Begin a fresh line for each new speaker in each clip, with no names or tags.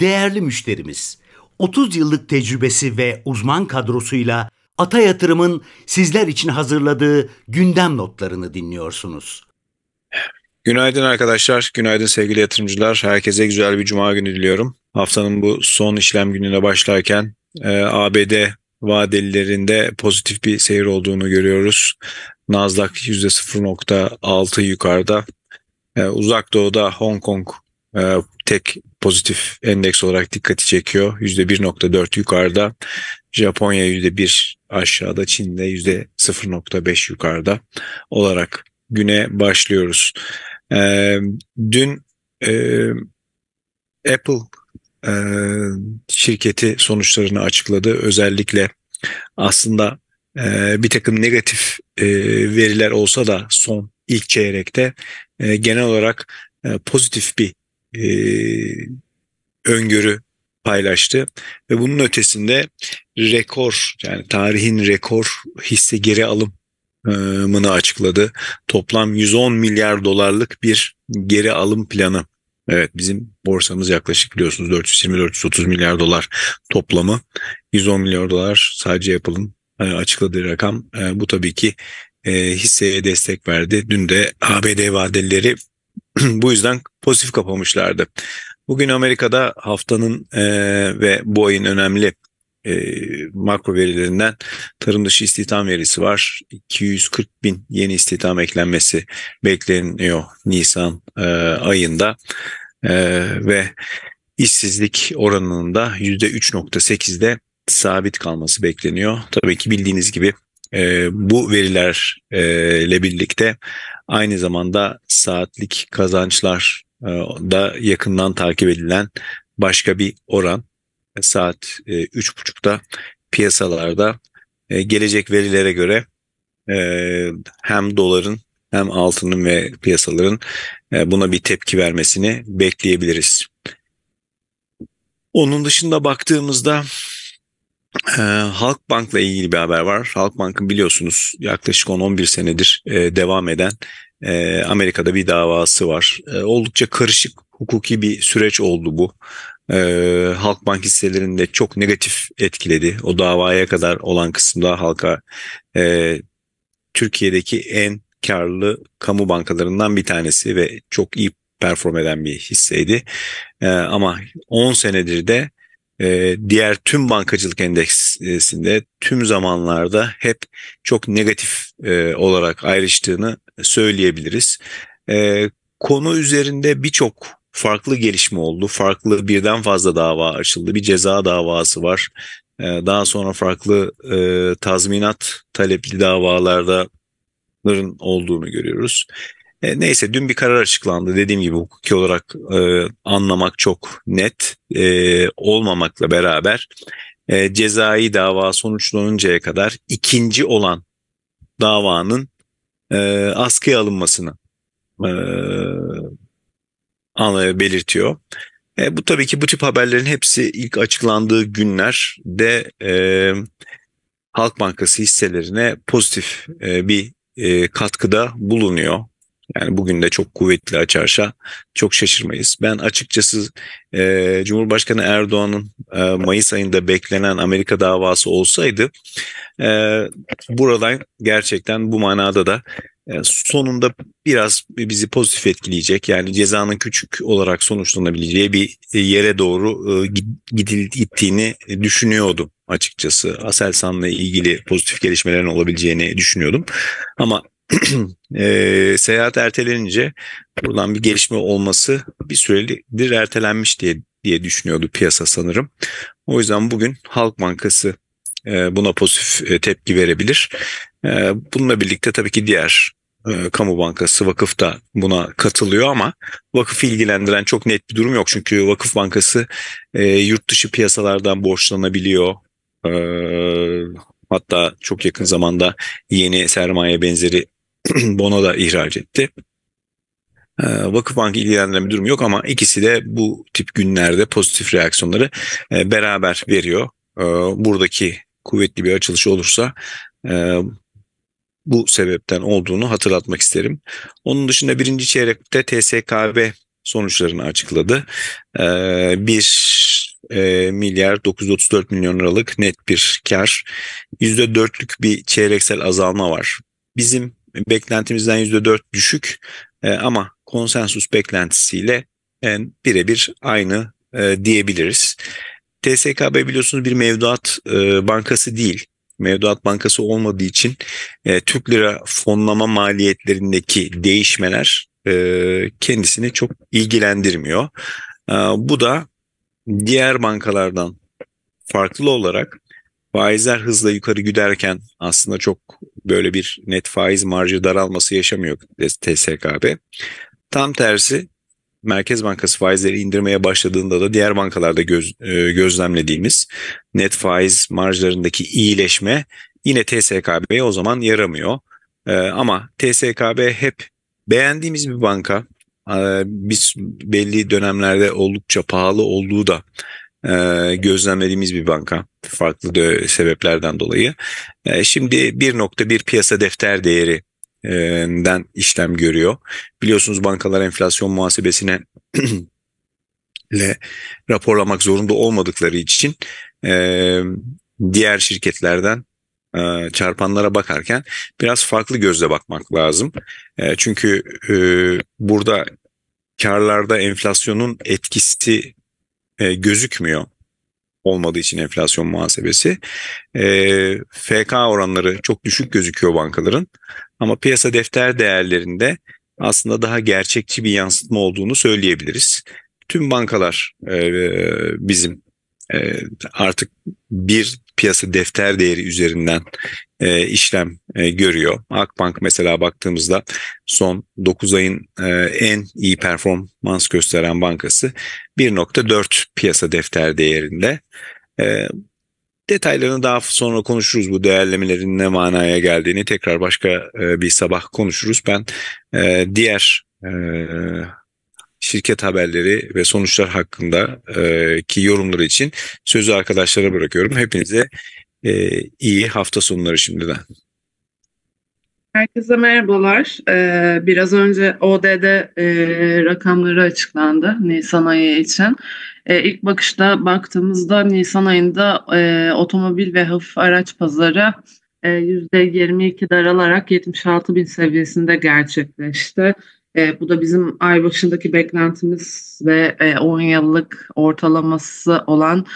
değerli müşterimiz. 30 yıllık tecrübesi ve uzman kadrosuyla Ata Yatırım'ın sizler için hazırladığı gündem notlarını dinliyorsunuz. Günaydın arkadaşlar, günaydın sevgili yatırımcılar. Herkese güzel bir cuma günü diliyorum. Haftanın bu son işlem gününe başlarken e, ABD vadelilerinde pozitif bir seyir olduğunu görüyoruz. Nasdaq %0.6 yukarıda. E, uzak doğuda Hong Kong ee, tek pozitif endeks olarak dikkati çekiyor. %1.4 yukarıda. Japonya %1 aşağıda. Çin'de %0.5 yukarıda olarak güne başlıyoruz. Ee, dün e, Apple e, şirketi sonuçlarını açıkladı. Özellikle aslında e, bir takım negatif veriler olsa da son ilk çeyrekte genel olarak pozitif bir e, öngörü paylaştı ve bunun ötesinde rekor yani tarihin rekor hisse geri alımını e, açıkladı. Toplam 110 milyar dolarlık bir geri alım planı. Evet bizim borsamız yaklaşık biliyorsunuz 420-430 milyar dolar toplamı. 110 milyar dolar sadece yapılın e, açıkladığı rakam. E, bu tabii ki hisseye destek verdi. Dün de ABD vadeleri bu yüzden pozitif kapamışlardı. Bugün Amerika'da haftanın e, ve bu ayın önemli e, makro verilerinden tarım dışı istihdam verisi var. 240 bin yeni istihdam eklenmesi bekleniyor Nisan e, ayında e, ve işsizlik oranının da %3.8'de sabit kalması bekleniyor. Tabii ki bildiğiniz gibi e, bu verilerle birlikte aynı zamanda saatlik kazançlar e, da yakından takip edilen başka bir oran. E, saat 3.30'da e, piyasalarda gelecek verilere göre hem doların hem altının ve piyasaların buna bir tepki vermesini bekleyebiliriz. Onun dışında baktığımızda ee, Halkbank'la ilgili bir haber var. Halkbank'ın biliyorsunuz yaklaşık 10-11 senedir e, devam eden e, Amerika'da bir davası var. E, oldukça karışık hukuki bir süreç oldu bu. E, Halkbank hisselerini de çok negatif etkiledi. O davaya kadar olan kısımda halka e, Türkiye'deki en karlı kamu bankalarından bir tanesi ve çok iyi perform eden bir hisseydi. E, ama 10 senedir de ee, diğer tüm bankacılık endeksinde tüm zamanlarda hep çok negatif e, olarak ayrıştığını söyleyebiliriz. Ee, konu üzerinde birçok farklı gelişme oldu. Farklı birden fazla dava açıldı. Bir ceza davası var. Ee, daha sonra farklı e, tazminat talepli davalarda olduğunu görüyoruz. E, neyse dün bir karar açıklandı. Dediğim gibi hukuki olarak e, anlamak çok net e, olmamakla beraber e, cezai dava sonuçlanıncaya kadar ikinci olan davanın e, askıya alınmasını e, belirtiyor. E, bu tabii ki bu tip haberlerin hepsi ilk açıklandığı günlerde e, Halk Bankası hisselerine pozitif e, bir e, katkıda bulunuyor. Yani bugün de çok kuvvetli açarsa çok şaşırmayız. Ben açıkçası e, Cumhurbaşkanı Erdoğan'ın e, Mayıs ayında beklenen Amerika davası olsaydı e, buradan gerçekten bu manada da e, sonunda biraz bizi pozitif etkileyecek yani cezanın küçük olarak sonuçlanabileceği bir yere doğru e, gittiğini düşünüyordum açıkçası. Aselsan'la ilgili pozitif gelişmelerin olabileceğini düşünüyordum. Ama e, seyahat ertelenince buradan bir gelişme olması bir süredir ertelenmiş diye diye düşünüyordu piyasa sanırım. O yüzden bugün Halk Bankası e, buna pozitif e, tepki verebilir. E, bununla birlikte tabii ki diğer e, kamu bankası vakıf da buna katılıyor ama vakıf ilgilendiren çok net bir durum yok. Çünkü vakıf bankası e, yurt dışı piyasalardan borçlanabiliyor. E, hatta çok yakın zamanda yeni sermaye benzeri Bono da ihraç etti. Ee, Vakıfbank ilgilendiren bir durum yok ama ikisi de bu tip günlerde pozitif reaksiyonları e, beraber veriyor. Ee, buradaki kuvvetli bir açılış olursa e, bu sebepten olduğunu hatırlatmak isterim. Onun dışında birinci çeyrekte TSKB sonuçlarını açıkladı. 1 ee, e, milyar 934 milyon liralık net bir kar. %4'lük bir çeyreksel azalma var. Bizim beklentimizden %4 düşük e, ama konsensus beklentisiyle e, birebir aynı e, diyebiliriz. TSKB biliyorsunuz bir mevduat e, bankası değil. Mevduat bankası olmadığı için Türk lira fonlama maliyetlerindeki değişmeler kendisini çok ilgilendirmiyor. bu da diğer bankalardan farklı olarak faizler hızla yukarı giderken aslında çok böyle bir net faiz marjı daralması yaşamıyor TSKB. Tam tersi Merkez Bankası faizleri indirmeye başladığında da diğer bankalarda göz, e, gözlemlediğimiz net faiz marjlarındaki iyileşme yine TSKB'ye o zaman yaramıyor. E, ama TSKB hep beğendiğimiz bir banka. E, biz belli dönemlerde oldukça pahalı olduğu da e, gözlemlediğimiz bir banka farklı de sebeplerden dolayı. E, şimdi 1.1 piyasa defter değeri e, den işlem görüyor. Biliyorsunuz bankalar enflasyon muhasebesine ile raporlamak zorunda olmadıkları için e, diğer şirketlerden çarpanlara bakarken biraz farklı gözle bakmak lazım. Çünkü burada karlarda enflasyonun etkisi gözükmüyor olmadığı için enflasyon muhasebesi. E, FK oranları çok düşük gözüküyor bankaların. Ama piyasa defter değerlerinde aslında daha gerçekçi bir yansıtma olduğunu söyleyebiliriz. Tüm bankalar e, bizim e, artık bir piyasa defter değeri üzerinden e, işlem e, görüyor. Akbank mesela baktığımızda son 9 ayın e, en iyi performans gösteren bankası 1.4 piyasa defter değerinde. E, detaylarını daha sonra konuşuruz bu değerlemelerin ne manaya geldiğini tekrar başka e, bir sabah konuşuruz. Ben e, diğer e, şirket haberleri ve sonuçlar hakkında e, ki yorumları için sözü arkadaşlara bırakıyorum. Hepinize e, iyi hafta sonları şimdiden.
Herkese merhabalar. Ee, biraz önce ODD e, rakamları açıklandı Nisan ayı için. E, ilk bakışta baktığımızda Nisan ayında e, otomobil ve hafif araç pazarı e, %22 daralarak 76 bin seviyesinde gerçekleşti. E, bu da bizim ay başındaki beklentimiz ve e, 10 yıllık ortalaması olan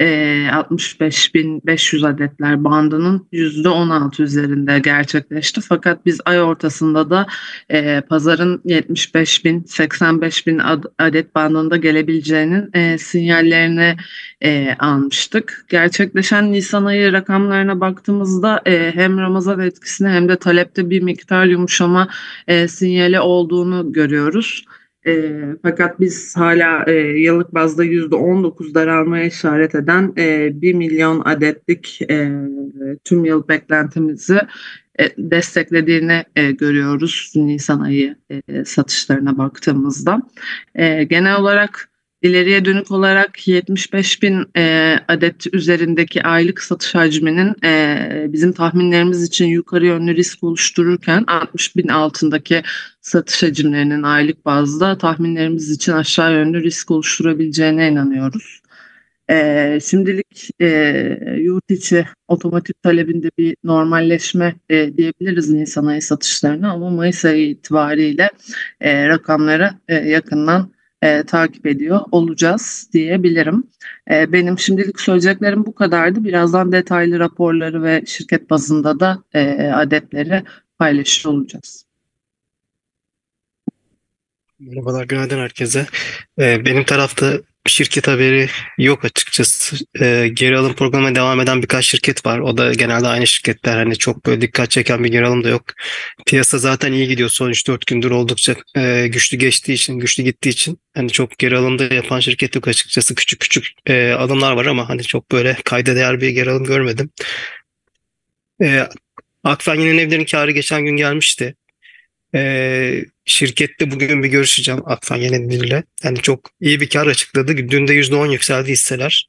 e, 65.500 adetler bandının %16 üzerinde gerçekleşti. Fakat biz ay ortasında da e, pazarın 75.000-85.000 adet bandında gelebileceğinin e, sinyallerini e, almıştık. Gerçekleşen Nisan ayı rakamlarına baktığımızda e, hem Ramazan etkisini hem de talepte bir miktar yumuşama e, sinyali olduğunu görüyoruz. E, fakat biz hala e, yıllık bazda %19 daralmaya işaret eden e, 1 milyon adetlik e, tüm yıl beklentimizi e, desteklediğini e, görüyoruz Nisan ayı e, satışlarına baktığımızda. E, genel olarak İleriye dönük olarak 75 bin e, adet üzerindeki aylık satış hacminin e, bizim tahminlerimiz için yukarı yönlü risk oluştururken 60 bin altındaki satış hacimlerinin aylık bazda tahminlerimiz için aşağı yönlü risk oluşturabileceğine inanıyoruz. E, şimdilik e, yurt içi otomatik talebinde bir normalleşme e, diyebiliriz Nisan ayı satışlarına ama Mayıs ayı itibariyle e, rakamlara e, yakından e, takip ediyor olacağız diyebilirim. E, benim şimdilik söyleyeceklerim bu kadardı. Birazdan detaylı raporları ve şirket bazında da e, adetleri paylaşır olacağız.
Merhabalar, günaydın herkese. Ee, benim tarafta şirket haberi yok açıkçası. E, geri alım programına devam eden birkaç şirket var. O da genelde aynı şirketler. Hani çok böyle dikkat çeken bir geri alım da yok. Piyasa zaten iyi gidiyor. Son 3-4 gündür oldukça e, güçlü geçtiği için, güçlü gittiği için. Hani çok geri alım da yapan şirket yok açıkçası. Küçük küçük e, alımlar var ama hani çok böyle kayda değer bir geri alım görmedim. E, Akfen yine evlerin karı geçen gün gelmişti. E, şirkette bugün bir görüşeceğim Akfen Genel Müdürü'yle. Yani çok iyi bir kar açıkladı. Dün de %10 yükseldi hisseler.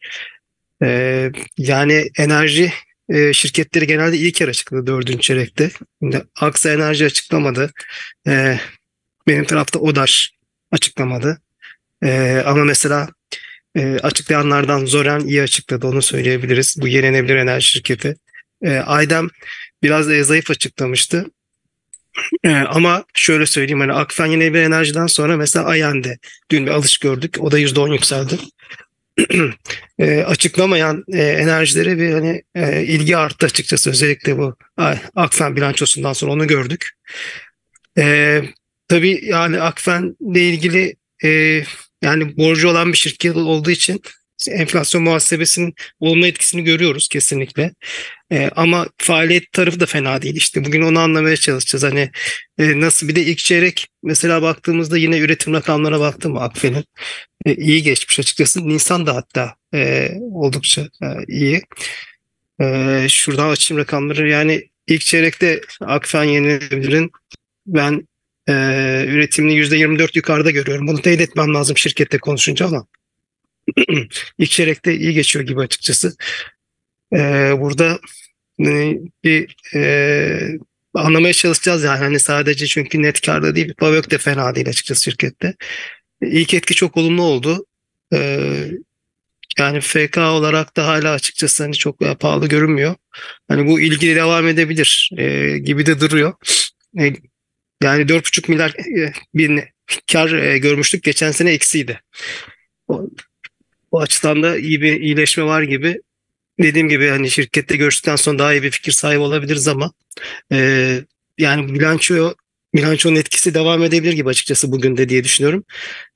E, yani enerji e, şirketleri genelde iyi kar açıkladı dördüncü çeyrekte. Şimdi Aksa Enerji açıklamadı. E, benim tarafta Odaş açıklamadı. E, ama mesela e, açıklayanlardan Zoran iyi açıkladı onu söyleyebiliriz. Bu yenilenebilir enerji şirketi. E, Aydem biraz e, zayıf açıklamıştı. Ee, ama şöyle söyleyeyim hani Akfen yine bir Enerji'den sonra mesela Ayen'de dün bir alış gördük. O da %10 yükseldi. e, açıklamayan e, enerjilere bir hani e, ilgi arttı açıkçası özellikle bu Akfen bilançosundan sonra onu gördük. E, tabii yani ile ilgili e, yani borcu olan bir şirket olduğu için enflasyon muhasebesinin olumlu etkisini görüyoruz kesinlikle. E, ama faaliyet tarafı da fena değil işte. Bugün onu anlamaya çalışacağız. Hani e, nasıl bir de ilk çeyrek mesela baktığımızda yine üretim rakamlarına baktım Akfen'in. E, iyi geçmiş açıkçası. Nisan da hatta e, oldukça e, iyi. E, şuradan açayım rakamları. Yani ilk çeyrekte Akfen Yenilebilir'in ben e, üretimini %24 yukarıda görüyorum. Bunu teyit etmem lazım şirkette konuşunca ama ilk çeyrekte iyi geçiyor gibi açıkçası. Ee, burada e, bir e, anlamaya çalışacağız yani hani sadece çünkü net karda değil bavök de fena değil açıkçası şirkette. İlk etki çok olumlu oldu. Ee, yani FK olarak da hala açıkçası hani çok e, pahalı görünmüyor. Hani bu ilgili devam edebilir e, gibi de duruyor. E, yani 4,5 milyar e, bir kar e, görmüştük. Geçen sene eksiydi. O açıdan da iyi bir iyileşme var gibi. Dediğim gibi hani şirkette görüştükten sonra daha iyi bir fikir sahibi olabiliriz ama e, yani bilanço bilançonun etkisi devam edebilir gibi açıkçası bugün de diye düşünüyorum.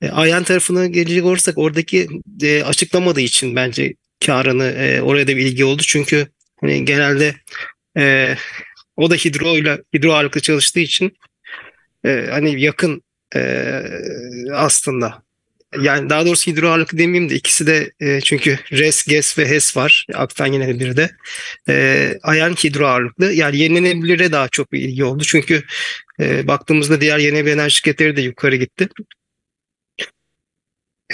E, Ayan tarafına gelecek olursak oradaki e, açıklamadığı için bence karını e, oraya da bir ilgi oldu. Çünkü hani genelde e, o da hidro ile hidro ağırlıklı çalıştığı için e, hani yakın e, aslında yani daha doğrusu hidro ağırlıklı demeyeyim de ikisi de e, çünkü res, ges ve hes var. Aktan yine bir de. E, ayan hidro ağırlıklı. Yani yenilenebilire daha çok bir ilgi oldu. Çünkü e, baktığımızda diğer yenilenebilir enerji şirketleri de yukarı gitti.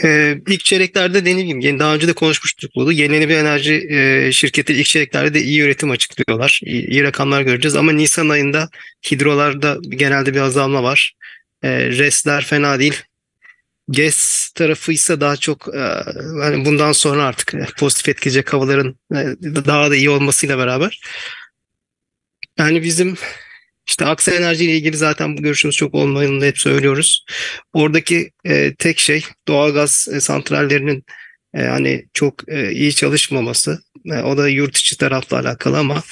Ee, ilk çeyreklerde deneyim yani daha önce de konuşmuştuk bunu. Yenilenebilir enerji e, şirketi ilk çeyreklerde de iyi üretim açıklıyorlar. İyi, iyi rakamlar göreceğiz ama Nisan ayında hidrolarda genelde bir azalma var. E, resler fena değil. GES tarafıysa daha çok e, hani bundan sonra artık e, pozitif etkileyecek havaların e, daha da iyi olmasıyla beraber. Yani bizim işte Aksa Enerji ile ilgili zaten bu görüşümüz çok olmadığını da hep söylüyoruz. Oradaki e, tek şey doğalgaz e, santrallerinin e, hani çok e, iyi çalışmaması. E, o da yurt içi tarafla alakalı ama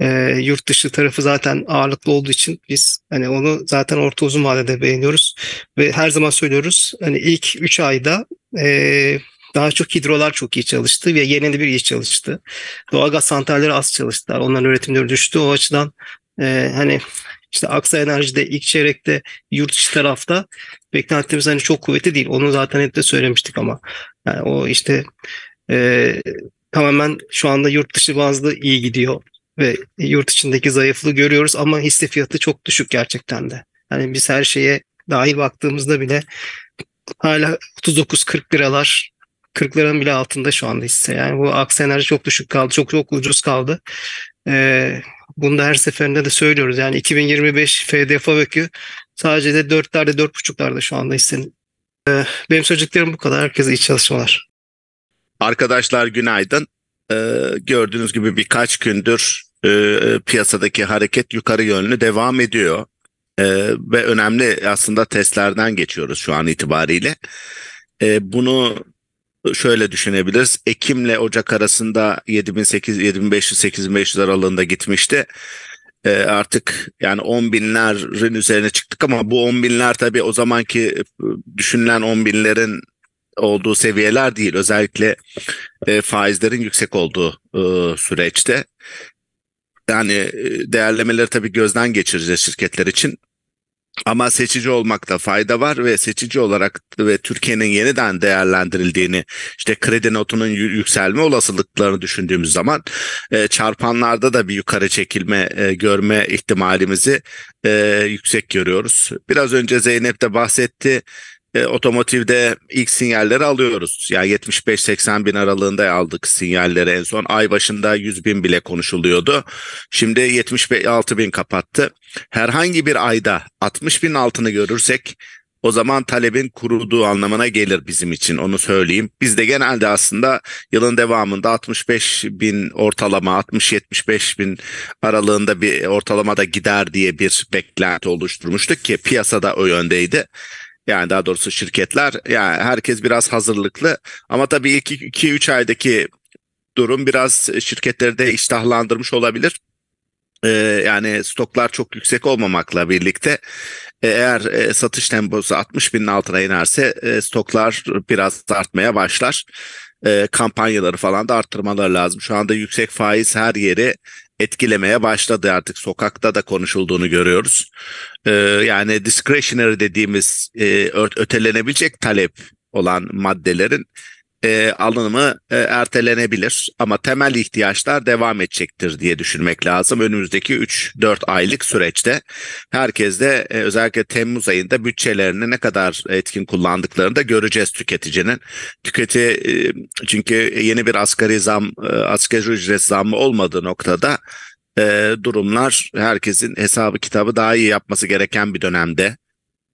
e, yurt dışı tarafı zaten ağırlıklı olduğu için biz hani onu zaten orta uzun vadede beğeniyoruz ve her zaman söylüyoruz hani ilk 3 ayda e, daha çok hidrolar çok iyi çalıştı ve yenili bir iyi çalıştı. Doğalgaz santralleri az çalıştılar. Onların üretimleri düştü. O açıdan e, hani işte Aksa Enerji'de ilk çeyrekte yurt dışı tarafta beklentimiz hani çok kuvvetli değil. Onu zaten hep de söylemiştik ama yani o işte e, tamamen şu anda yurt dışı bazlı iyi gidiyor ve yurt içindeki zayıflığı görüyoruz ama hisse fiyatı çok düşük gerçekten de. Yani biz her şeye dahi baktığımızda bile hala 39-40 liralar 40 liranın bile altında şu anda hisse. Yani bu aksi enerji çok düşük kaldı. Çok çok ucuz kaldı. Ee, bunu da her seferinde de söylüyoruz. Yani 2025 FDF ökü sadece de 4'lerde 4.5'larda şu anda hissenin. Ee, benim söyleyeceklerim bu kadar. Herkese iyi çalışmalar.
Arkadaşlar günaydın. Ee, gördüğünüz gibi birkaç gündür e, e, piyasadaki hareket yukarı yönlü devam ediyor. E, ve önemli aslında testlerden geçiyoruz şu an itibariyle. E, bunu şöyle düşünebiliriz. Ekim'le Ocak arasında 7800 7500 8500 aralığında gitmişti. E, artık yani 10 binlerin üzerine çıktık ama bu 10 binler tabii o zamanki e, düşünülen 10 binlerin olduğu seviyeler değil. Özellikle e, faizlerin yüksek olduğu e, süreçte yani e, değerlemeleri tabii gözden geçireceğiz şirketler için. Ama seçici olmakta fayda var ve seçici olarak ve Türkiye'nin yeniden değerlendirildiğini işte kredi notunun yükselme olasılıklarını düşündüğümüz zaman e, çarpanlarda da bir yukarı çekilme e, görme ihtimalimizi yüksek görüyoruz. Biraz önce Zeynep de bahsetti e, otomotivde ilk sinyalleri alıyoruz. Yani 75-80 bin aralığında aldık sinyalleri en son. Ay başında 100 bin bile konuşuluyordu. Şimdi 76 bin kapattı. Herhangi bir ayda 60 bin altını görürsek o zaman talebin kuruduğu anlamına gelir bizim için onu söyleyeyim. Biz de genelde aslında yılın devamında 65 bin ortalama 60-75 bin aralığında bir ortalamada gider diye bir beklenti oluşturmuştuk ki piyasada o yöndeydi. Yani daha doğrusu şirketler yani herkes biraz hazırlıklı ama tabii ilk 2-3 aydaki durum biraz şirketleri de iştahlandırmış olabilir. Ee, yani stoklar çok yüksek olmamakla birlikte e, eğer e, satış temposu 60 binin altına inerse e, stoklar biraz artmaya başlar e, kampanyaları falan da arttırmaları lazım. Şu anda yüksek faiz her yeri etkilemeye başladı artık sokakta da konuşulduğunu görüyoruz. E, yani discretionary dediğimiz e, ötelenebilecek talep olan maddelerin e, alınımı e, ertelenebilir ama temel ihtiyaçlar devam edecektir diye düşünmek lazım. Önümüzdeki 3-4 aylık süreçte herkes de e, özellikle Temmuz ayında bütçelerini ne kadar etkin kullandıklarını da göreceğiz tüketicinin. tüketi e, çünkü yeni bir asgari zam, e, asgari ücret zammı olmadığı noktada e, durumlar herkesin hesabı kitabı daha iyi yapması gereken bir dönemde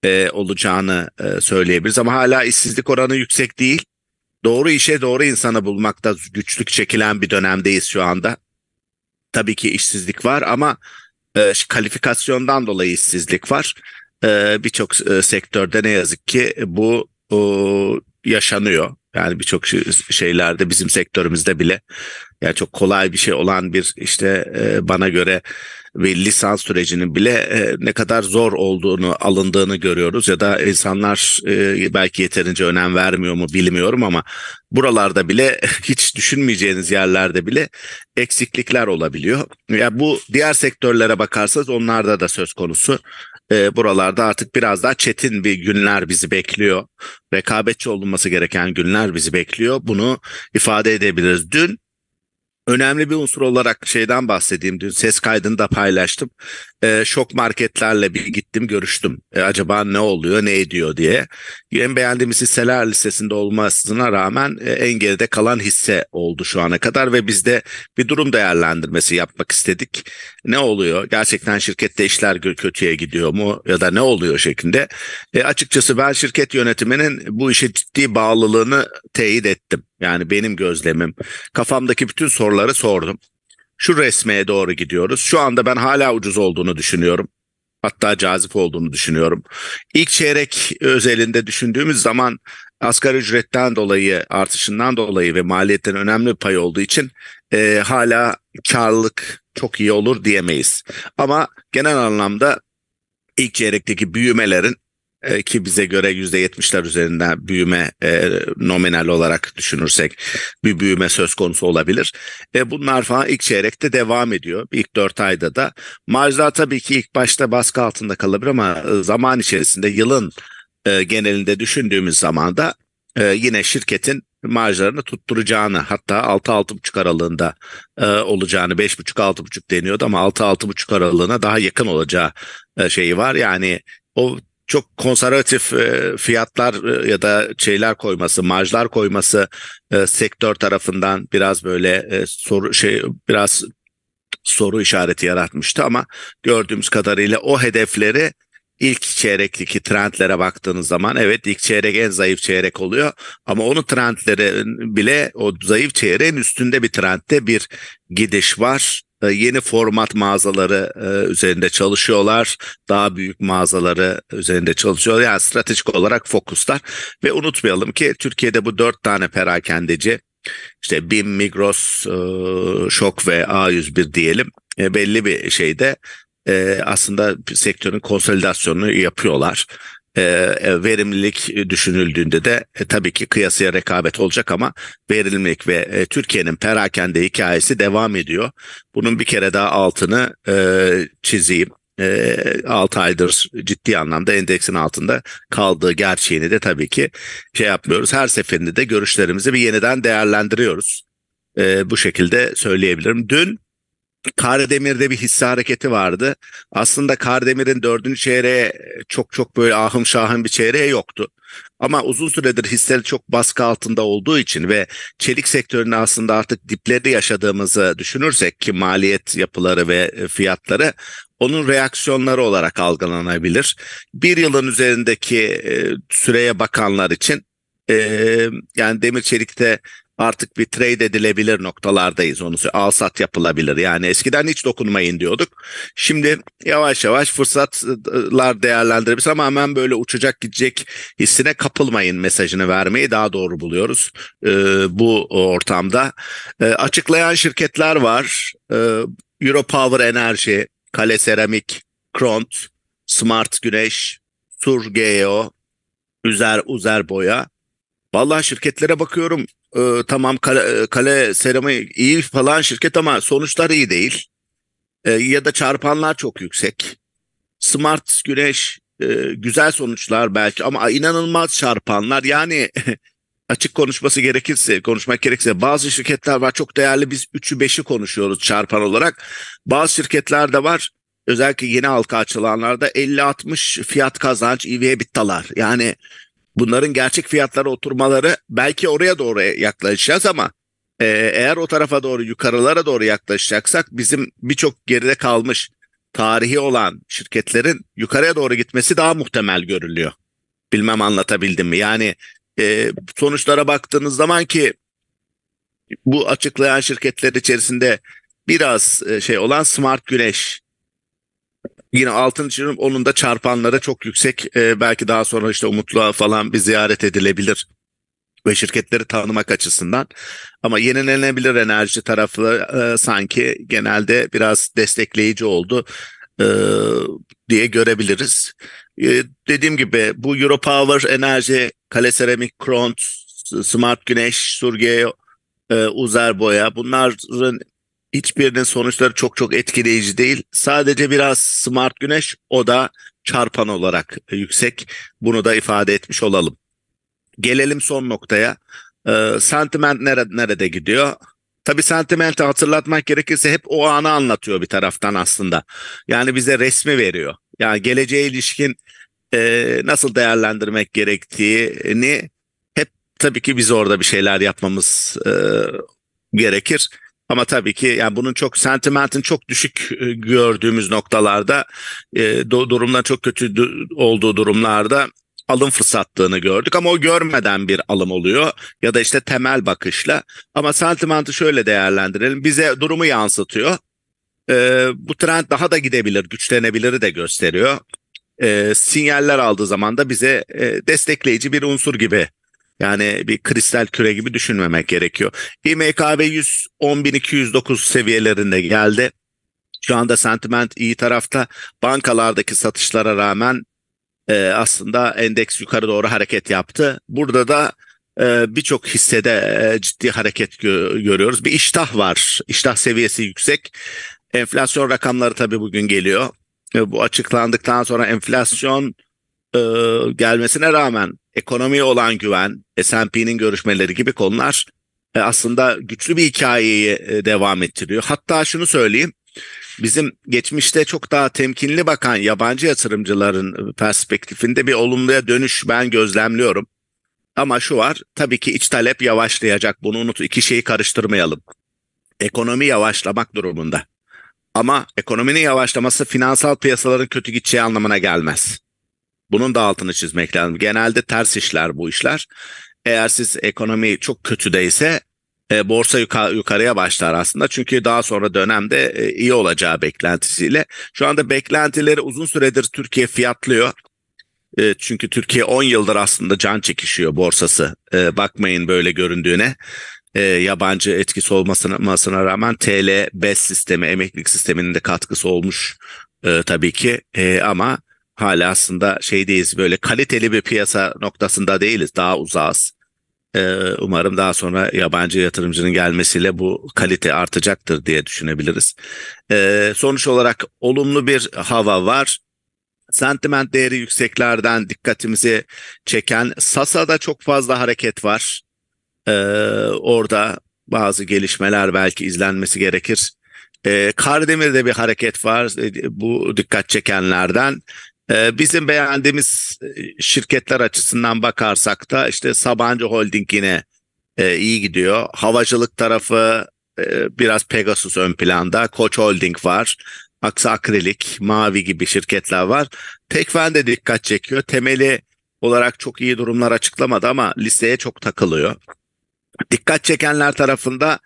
e, olacağını e, söyleyebiliriz. Ama hala işsizlik oranı yüksek değil doğru işe doğru insanı bulmakta güçlük çekilen bir dönemdeyiz şu anda. Tabii ki işsizlik var ama e, kalifikasyondan dolayı işsizlik var. E, birçok e, sektörde ne yazık ki bu e, yaşanıyor. Yani birçok şeylerde bizim sektörümüzde bile yani çok kolay bir şey olan bir işte e, bana göre ve lisans sürecinin bile e, ne kadar zor olduğunu alındığını görüyoruz ya da insanlar e, belki yeterince önem vermiyor mu bilmiyorum ama buralarda bile hiç düşünmeyeceğiniz yerlerde bile eksiklikler olabiliyor. Ya yani bu diğer sektörlere bakarsanız onlarda da söz konusu. E, buralarda artık biraz daha çetin bir günler bizi bekliyor. Rekabetçi olunması gereken günler bizi bekliyor. Bunu ifade edebiliriz. Dün önemli bir unsur olarak şeyden bahsedeyim. Dün ses kaydını da paylaştım. E, şok marketlerle bir gittim görüştüm. E, acaba ne oluyor ne ediyor diye. En beğendiğimiz hisseler listesinde olmasına rağmen e, en geride kalan hisse oldu şu ana kadar ve biz de bir durum değerlendirmesi yapmak istedik. Ne oluyor? Gerçekten şirkette işler kötüye gidiyor mu ya da ne oluyor şeklinde. E, açıkçası ben şirket yönetiminin bu işe ciddi bağlılığını teyit ettim. Yani benim gözlemim. Kafamdaki bütün soruları sordum. Şu resmeye doğru gidiyoruz. Şu anda ben hala ucuz olduğunu düşünüyorum. Hatta cazip olduğunu düşünüyorum. İlk çeyrek özelinde düşündüğümüz zaman asgari ücretten dolayı artışından dolayı ve maliyetten önemli bir pay olduğu için e, hala karlılık çok iyi olur diyemeyiz. Ama genel anlamda ilk çeyrekteki büyümelerin e, ki bize göre %70'ler üzerinden büyüme e, nominal olarak düşünürsek bir büyüme söz konusu olabilir. E, bunlar falan ilk çeyrekte devam ediyor. İlk 4 ayda da. Marjlar tabii ki ilk başta baskı altında kalabilir ama e, zaman içerisinde yılın e, genelinde düşündüğümüz zaman da e, yine şirketin marjlarını tutturacağını hatta 6-6,5 aralığında e, olacağını 5,5-6,5 deniyordu ama 6-6,5 aralığına daha yakın olacağı e, şeyi var. Yani o çok konservatif e, fiyatlar e, ya da şeyler koyması, marjlar koyması e, sektör tarafından biraz böyle soru şey biraz soru işareti yaratmıştı ama gördüğümüz kadarıyla o hedefleri ilk çeyrekteki trendlere baktığınız zaman evet ilk çeyrek en zayıf çeyrek oluyor ama onu trendleri bile o zayıf çeyreğin üstünde bir trendde bir gidiş var. Ee, yeni format mağazaları e, üzerinde çalışıyorlar. Daha büyük mağazaları üzerinde çalışıyorlar. Yani stratejik olarak fokuslar. Ve unutmayalım ki Türkiye'de bu dört tane perakendeci işte BİM, Migros, e, Şok ve A101 diyelim e, belli bir şeyde aslında sektörün konsolidasyonunu yapıyorlar. E, e, verimlilik düşünüldüğünde de e, tabii ki kıyasıya rekabet olacak ama verimlilik ve Türkiye'nin perakende hikayesi devam ediyor. Bunun bir kere daha altını çizeyim. 6 aydır ciddi anlamda endeksin altında kaldığı gerçeğini de tabii ki şey yapmıyoruz. Her seferinde de görüşlerimizi bir yeniden değerlendiriyoruz. Bu şekilde söyleyebilirim. Dün Kardemir'de bir hisse hareketi vardı. Aslında Kardemir'in dördüncü çeyreğe çok çok böyle ahım şahım bir çeyreğe yoktu. Ama uzun süredir hisseler çok baskı altında olduğu için ve çelik sektörünün aslında artık dipleri yaşadığımızı düşünürsek ki maliyet yapıları ve e, fiyatları onun reaksiyonları olarak algılanabilir. Bir yılın üzerindeki e, süreye bakanlar için e, yani demir çelikte artık bir trade edilebilir noktalardayız. Onu al sat yapılabilir. Yani eskiden hiç dokunmayın diyorduk. Şimdi yavaş yavaş fırsatlar değerlendirebiliriz. hemen böyle uçacak gidecek hissine kapılmayın mesajını vermeyi daha doğru buluyoruz. E, bu ortamda e, açıklayan şirketler var. E, Europower Enerji, Kale Seramik, Kront, Smart Güneş, Sur Geo, Üzer Uzer Boya Vallahi şirketlere bakıyorum e, tamam kale, e, kale seramik iyi falan şirket ama sonuçlar iyi değil. E, ya da çarpanlar çok yüksek. Smart güneş e, güzel sonuçlar belki ama inanılmaz çarpanlar. Yani açık konuşması gerekirse, konuşmak gerekirse bazı şirketler var çok değerli biz 3'ü 5'i konuşuyoruz çarpan olarak. Bazı şirketler de var özellikle yeni halka açılanlarda 50-60 fiyat kazanç EV bittalar. Yani bunların gerçek fiyatlara oturmaları belki oraya doğru yaklaşacağız ama e, eğer o tarafa doğru yukarılara doğru yaklaşacaksak bizim birçok geride kalmış tarihi olan şirketlerin yukarıya doğru gitmesi daha muhtemel görülüyor. Bilmem anlatabildim mi? Yani e, sonuçlara baktığınız zaman ki bu açıklayan şirketler içerisinde biraz e, şey olan Smart Güneş yine altın çiziyorum onun da çarpanlara çok yüksek. E, belki daha sonra işte Umutluğa falan bir ziyaret edilebilir ve şirketleri tanımak açısından. Ama yenilenebilir enerji tarafı e, sanki genelde biraz destekleyici oldu e, diye görebiliriz. E, dediğim gibi bu Europower Enerji, Kale Seramik, Kront, Smart Güneş, Surgeo, e, Boya bunların hiçbirinin sonuçları çok çok etkileyici değil. Sadece biraz smart güneş o da çarpan olarak yüksek. Bunu da ifade etmiş olalım. Gelelim son noktaya. Ee, sentiment nerede, nerede gidiyor? Tabi sentimenti hatırlatmak gerekirse hep o anı anlatıyor bir taraftan aslında. Yani bize resmi veriyor. Yani geleceğe ilişkin e, nasıl değerlendirmek gerektiğini hep tabii ki biz orada bir şeyler yapmamız e, gerekir. Ama tabii ki yani bunun çok sentimentin çok düşük e, gördüğümüz noktalarda e, durumdan çok kötü olduğu durumlarda alım fırsatlığını gördük ama o görmeden bir alım oluyor ya da işte temel bakışla ama sentimenti şöyle değerlendirelim bize durumu yansıtıyor e, bu trend daha da gidebilir güçlenebilir de gösteriyor e, sinyaller aldığı zaman da bize e, destekleyici bir unsur gibi yani bir kristal küre gibi düşünmemek gerekiyor. İMKB 110.209 seviyelerinde geldi. Şu anda sentiment iyi tarafta. Bankalardaki satışlara rağmen e, aslında endeks yukarı doğru hareket yaptı. Burada da e, birçok hissede e, ciddi hareket gö- görüyoruz. Bir iştah var. İştah seviyesi yüksek. Enflasyon rakamları tabii bugün geliyor. E, bu açıklandıktan sonra enflasyon e, gelmesine rağmen ekonomiye olan güven, S&P'nin görüşmeleri gibi konular e, aslında güçlü bir hikayeyi e, devam ettiriyor. Hatta şunu söyleyeyim, bizim geçmişte çok daha temkinli bakan yabancı yatırımcıların e, perspektifinde bir olumluya dönüş ben gözlemliyorum. Ama şu var, tabii ki iç talep yavaşlayacak. Bunu unut, iki şeyi karıştırmayalım. Ekonomi yavaşlamak durumunda. Ama ekonominin yavaşlaması finansal piyasaların kötü gideceği anlamına gelmez. Bunun da altını çizmek lazım. Genelde ters işler bu işler. Eğer siz ekonomi çok kötüdeyse e, borsa yuka, yukarıya başlar aslında. Çünkü daha sonra dönemde e, iyi olacağı beklentisiyle. Şu anda beklentileri uzun süredir Türkiye fiyatlıyor. E, çünkü Türkiye 10 yıldır aslında can çekişiyor borsası. E, bakmayın böyle göründüğüne. E, yabancı etkisi olmasına rağmen TL BES sistemi, emeklilik sisteminin de katkısı olmuş e, tabii ki. E, ama hala aslında şeydeyiz böyle kaliteli bir piyasa noktasında değiliz daha uzağız. Ee, umarım daha sonra yabancı yatırımcının gelmesiyle bu kalite artacaktır diye düşünebiliriz. Ee, sonuç olarak olumlu bir hava var. Sentiment değeri yükseklerden dikkatimizi çeken Sasa'da çok fazla hareket var. Ee, orada bazı gelişmeler belki izlenmesi gerekir. E, Kardemir'de bir hareket var e, bu dikkat çekenlerden. Ee, bizim beğendiğimiz e, şirketler açısından bakarsak da işte Sabancı Holding yine e, iyi gidiyor. Havacılık tarafı e, biraz Pegasus ön planda. Koç Holding var. Aksa Akrilik, Mavi gibi şirketler var. Tekfen de dikkat çekiyor. Temeli olarak çok iyi durumlar açıklamadı ama listeye çok takılıyor. Dikkat çekenler tarafında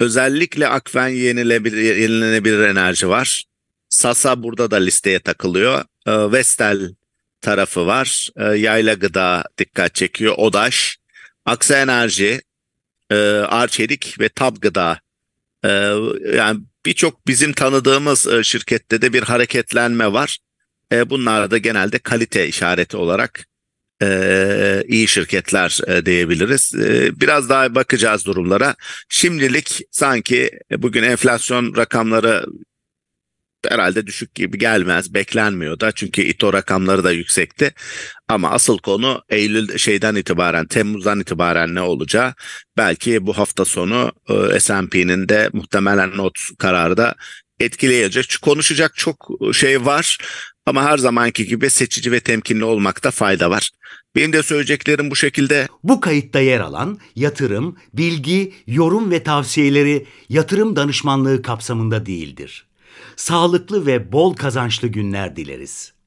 özellikle Akfen yenilenebilir, yenilenebilir enerji var. Sasa burada da listeye takılıyor. E, Vestel tarafı var. E, yayla gıda dikkat çekiyor. Odaş, Aksa Enerji, e, Arçelik ve Tab Gıda. E, yani birçok bizim tanıdığımız e, şirkette de bir hareketlenme var. E, bunlar da genelde kalite işareti olarak e, iyi şirketler e, diyebiliriz. E, biraz daha bakacağız durumlara. Şimdilik sanki bugün enflasyon rakamları herhalde düşük gibi gelmez beklenmiyor da çünkü ito rakamları da yüksekti ama asıl konu Eylül şeyden itibaren Temmuz'dan itibaren ne olacağı belki bu hafta sonu e, S&P'nin de muhtemelen not kararı da etkileyecek konuşacak çok e, şey var ama her zamanki gibi seçici ve temkinli olmakta fayda var. Benim de söyleyeceklerim bu şekilde. Bu kayıtta yer alan yatırım,
bilgi, yorum ve tavsiyeleri yatırım danışmanlığı kapsamında değildir
sağlıklı ve bol kazançlı günler dileriz.